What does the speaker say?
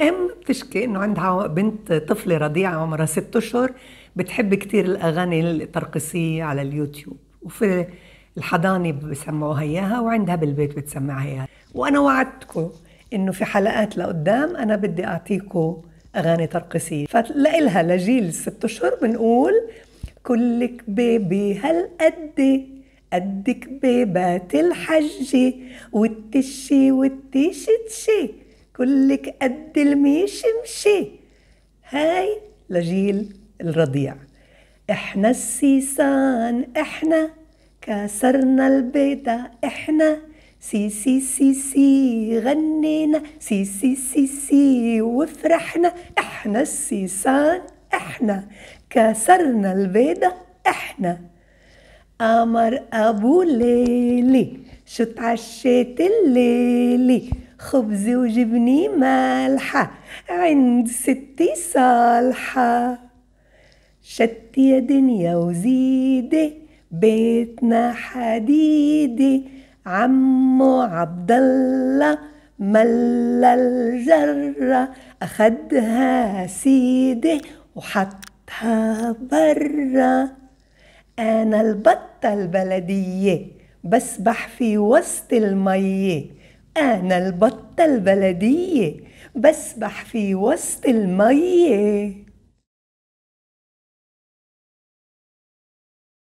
ام بتشكي انه عندها بنت طفله رضيعه عمرها ست اشهر بتحب كثير الاغاني الترقصيه على اليوتيوب وفي الحضانه بسمعوها اياها وعندها بالبيت بتسمعها اياها وانا وعدتكم انه في حلقات لقدام انا بدي اعطيكم اغاني ترقصيه فلها لجيل الست اشهر بنقول كلك بيبي هالقد قدك بيبات الحجه والتشي والتيشتشي كلك قد المشمشة هاي لجيل الرضيع احنا السيسان احنا كسرنا البيضة احنا سي سي سي سي غنينا سي سي سي سي وفرحنا احنا السيسان احنا كسرنا البيضة احنا قمر ابو ليلي شو تعشيت الليلي خبز وجبنة مالحة عند ستي صالحة شتي يا دنيا وزيدي بيتنا حديدي عمو عبد الله مل الجرة أخدها سيدي وحطها برا أنا البطة البلدية بسبح في وسط المية أنا البطة البلدية بسبح في وسط المية